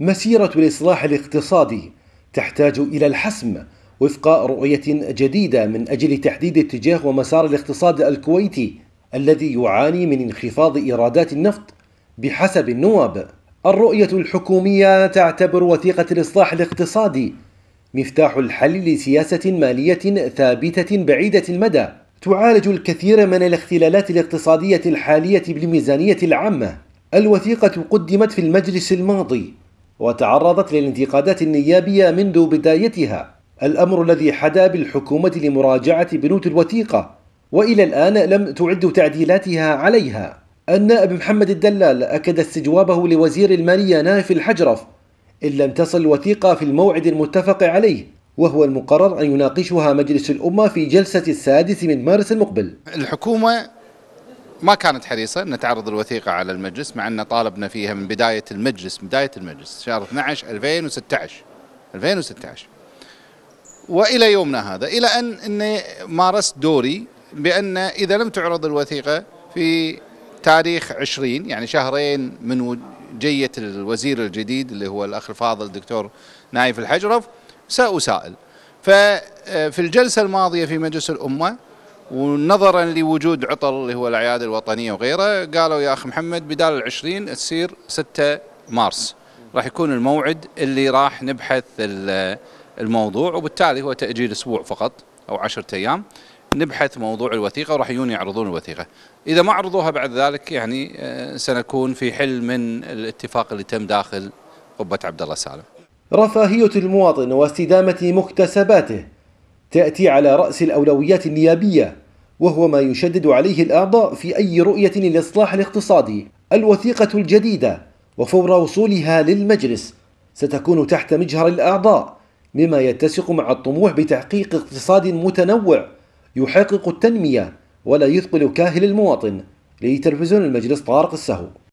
مسيرة الإصلاح الاقتصادي تحتاج إلى الحسم وفق رؤية جديدة من أجل تحديد اتجاه ومسار الاقتصاد الكويتي الذي يعاني من انخفاض إيرادات النفط بحسب النواب. الرؤية الحكومية تعتبر وثيقة الإصلاح الاقتصادي مفتاح الحل لسياسة مالية ثابتة بعيدة المدى تعالج الكثير من الاختلالات الاقتصادية الحالية بالميزانية العامة. الوثيقة قدمت في المجلس الماضي وتعرضت للانتقادات النيابية منذ بدايتها الأمر الذي حدا بالحكومة لمراجعة بنود الوثيقة وإلى الآن لم تعد تعديلاتها عليها النائب محمد الدلال أكد استجوابه لوزير المالية نايف الحجرف إن لم تصل الوثيقة في الموعد المتفق عليه وهو المقرر أن يناقشها مجلس الأمة في جلسة السادس من مارس المقبل الحكومة ما كانت حريصة أن تعرض الوثيقة على المجلس مع أن طالبنا فيها من بداية المجلس بداية المجلس شهر 12 2016 2016 وإلى يومنا هذا إلى أن أني مارست دوري بأن إذا لم تعرض الوثيقة في تاريخ 20 يعني شهرين من جية الوزير الجديد اللي هو الأخ الفاضل الدكتور نايف الحجرف سأسائل ففي آه، الجلسة الماضية في مجلس الأمة ونظرا لوجود عطل اللي هو الاعياد الوطنيه وغيره قالوا يا اخ محمد بدال ال20 تصير 6 مارس راح يكون الموعد اللي راح نبحث الموضوع وبالتالي هو تاجيل اسبوع فقط او 10 ايام نبحث موضوع الوثيقه وراح يجون يعرضون الوثيقه اذا ما عرضوها بعد ذلك يعني آه، سنكون في حل من الاتفاق اللي تم داخل قبه عبد الله سالم رفاهيه المواطن واستدامه مكتسباته تاتي على راس الاولويات النيابيه وهو ما يشدد عليه الأعضاء في أي رؤية للإصلاح الاقتصادي الوثيقة الجديدة وفور وصولها للمجلس ستكون تحت مجهر الأعضاء مما يتسق مع الطموح بتحقيق اقتصاد متنوع يحقق التنمية ولا يثقل كاهل المواطن لتلفزيون المجلس طارق السهو